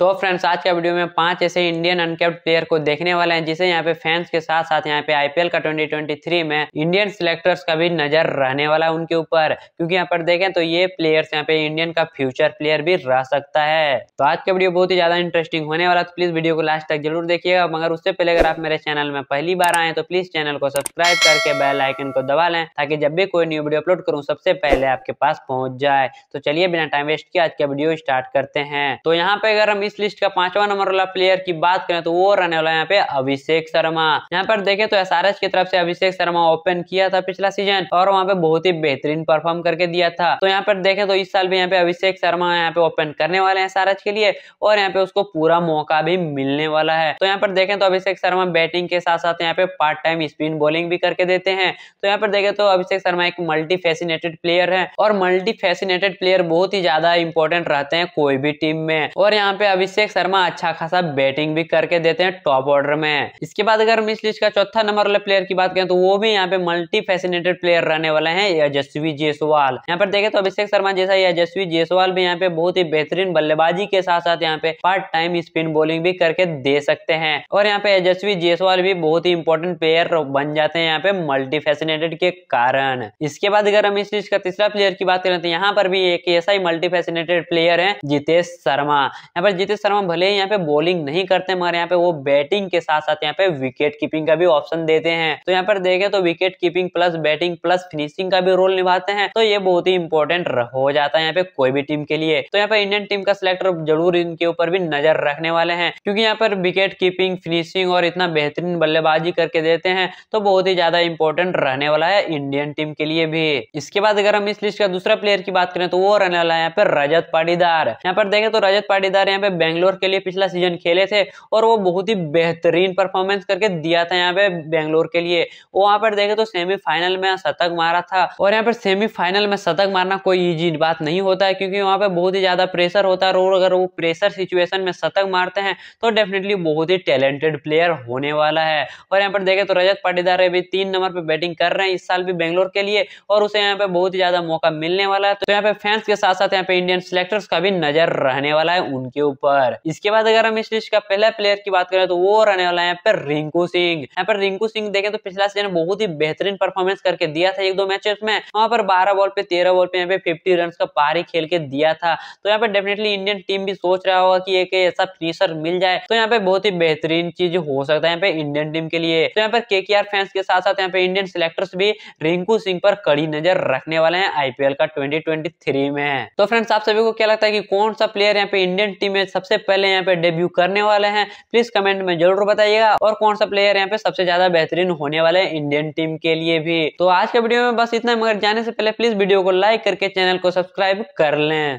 तो फ्रेंड्स आज के वीडियो में पांच ऐसे इंडियन अनकैप्ड प्लेयर को देखने वाले हैं जिसे यहाँ पे फैंस के साथ साथ यहाँ पे आईपीएल का 2023 में इंडियन सिलेक्टर्स का भी नजर रहने वाला है उनके ऊपर क्योंकि यहाँ पर देखें तो ये प्लेयर्स यहाँ पे इंडियन का फ्यूचर प्लेयर भी रह सकता है तो आज का वीडियो बहुत ही ज्यादा इंटरेस्टिंग होने वाला तो प्लीज वीडियो को लास्ट तक जरूर देखिएगा मगर उससे पहले अगर आप मेरे चैनल में पहली बार आए तो प्लीज चैनल को सब्सक्राइब करके बेल आइकन को दबा लें ताकि जब भी कोई न्यू वीडियो अपलोड करूँ सबसे पहले आपके पास पहुंच जाए तो चलिए बिना टाइम वेस्ट किया आज का वीडियो स्टार्ट करते हैं तो यहाँ पे अगर हम इस लिस्ट का पांचवा नंबर वाला प्लेयर की बात करें तो वो रहने वाला यहाँ पे अभिषेक शर्मा यहाँ पर देखे तो एस की तरफ से अभिषेक शर्मा ओपन किया था पिछला सीजन और वहाँ पे बहुत ही बेहतरीन परफॉर्म करके दिया था तो यहाँ पर देखे तो इस साल भी यहाँ पे अभिषेक शर्मा यहाँ पे ओपन करने वाले हैं एस के लिए और यहाँ पे उसको पूरा मौका भी मिलने वाला है तो यहाँ पर देखें तो अभिषेक शर्मा बैटिंग के साथ साथ यहाँ पे पार्ट टाइम स्पिन बॉलिंग भी करके देते हैं तो यहाँ पर देखें तो अभिषेक शर्मा एक मल्टी फैसिनेटेड प्लेयर है और मल्टी फैसिनेटेड प्लेयर बहुत ही ज्यादा इंपॉर्टेंट रहते हैं कोई भी टीम में और यहाँ पे अभिषेक शर्मा अच्छा खासा बैटिंग भी करके देते हैं टॉप ऑर्डर में इसके बाद अगर हम इस लिस्ट का चौथा नंबर वाले प्लेयर की बात करें तो वो भी यहाँ पे मल्टी फैसिनेटेड प्लेयर रहने वाले हैं यजस्वी जयसवाल यहाँ पर देखे तो अभिषेक शर्मा जैसा यजस्वी जयसवाल भी यहाँ पे बहुत ही बेहतरीन बल्लेबाजी के साथ साथ यहाँ पे पार्ट टाइम स्पिन बॉलिंग भी करके दे सकते हैं और यहाँ पे यजस्वी जयसवाल भी बहुत ही इंपॉर्टेंट प्लेयर बन जाते हैं यहाँ पे मल्टी फैसिनेटेड के कारण इसके बाद अगर हम इस लिस्ट का तीसरा प्लेयर की बात करें तो यहाँ पर भी एक ऐसा ही मल्टी फैसिनेटेड प्लेयर है जितेश शर्मा यहाँ पर क्षितिज शर्मा भले ही यहाँ पे बॉलिंग नहीं करते मगर यहाँ पे वो बैटिंग के साथ साथ यहाँ पे विकेट कीपिंग का भी ऑप्शन देते हैं तो यहाँ पर देखे तो wicket keeping plus batting plus finishing का भी रोल निभाते हैं तो ये बहुत ही इंपॉर्टेंट हो जाता है यहाँ पे कोई भी टीम के लिए तो यहाँ पे इंडियन टीम का सिलेक्टर जरूर इनके ऊपर भी नजर रखने वाले हैं क्योंकि यहाँ पर विकेट कीपिंग फिनिशिंग और इतना बेहतरीन बल्लेबाजी करके देते हैं तो बहुत ही ज्यादा इंपॉर्टेंट रहने वाला है इंडियन टीम के लिए भी इसके बाद अगर हम इस लिस्ट का दूसरा प्लेयर की बात करें तो वो रहने वाला है यहाँ पे रजत पाटीदार यहाँ पर देखे तो रजत पाटीदार यहाँ पे बेंगलोर के लिए पिछला सीजन खेले थे और वो बहुत ही बेहतरीन परफॉर्मेंस करके दिया था यहाँ पे बेंगलोर के लिए वो पर देखे तो सेमीफाइनल में शतक मारा था और यहाँ पर सेमीफाइनल में शतक मारना कोई ईजी बात नहीं होता है क्योंकि वहाँ पे बहुत ही ज्यादा प्रेशर होता है और अगर वो प्रेशर सिचुएशन में शतक मारते हैं तो डेफिनेटली बहुत ही टैलेंटेड प्लेयर होने वाला है और यहाँ पर देखे तो रजत पाटीदार भी तीन नंबर पर बैटिंग कर रहे हैं इस साल भी बेंगलोर के लिए और उसे यहाँ पे बहुत ही ज्यादा मौका मिलने वाला है तो यहाँ पे फैंस के साथ साथ यहाँ पे इंडियन सिलेक्टर्स का भी नजर रहने वाला है उनके ऊपर पर इसके बाद अगर हम इस लिस्ट का पहला प्लेयर की बात करें तो वो रहने वाला है यहाँ पर रिंकू सिंह यहाँ पर रिंकू सिंह देखें तो पिछला सीजन बहुत ही बेहतरीन परफॉर्मेंस करके दिया था एक दो मैचेस में वहां पर बारह बॉल पे तेरह बॉल पे यहाँ पे फिफ्टी रन का पारी खेल के दिया था तो यहाँ पर डेफिनेटली इंडियन टीम भी सोच रहा होगा की एक ऐसा फिनिशर मिल जाए तो यहाँ पे बहुत ही बेहतरीन चीज हो सकता है यहाँ पे इंडियन टीम के लिए तो यहाँ पर के फैंस के साथ साथ यहाँ पे इंडियन सिलेक्टर्स भी रिंकू सिंह पर कड़ी नजर रखने वाले हैं आईपीएल का ट्वेंटी में तो फ्रेंड्स आप सभी को क्या लगता है कि कौन सा प्लेयर यहाँ पे इंडियन टीम में सबसे पहले यहाँ पे डेब्यू करने वाले हैं प्लीज कमेंट में जरूर बताइएगा और कौन सा प्लेयर यहाँ पे सबसे ज्यादा बेहतरीन होने वाले हैं इंडियन टीम के लिए भी तो आज के वीडियो में बस इतना मगर जाने से पहले प्लीज वीडियो को लाइक करके चैनल को सब्सक्राइब कर लें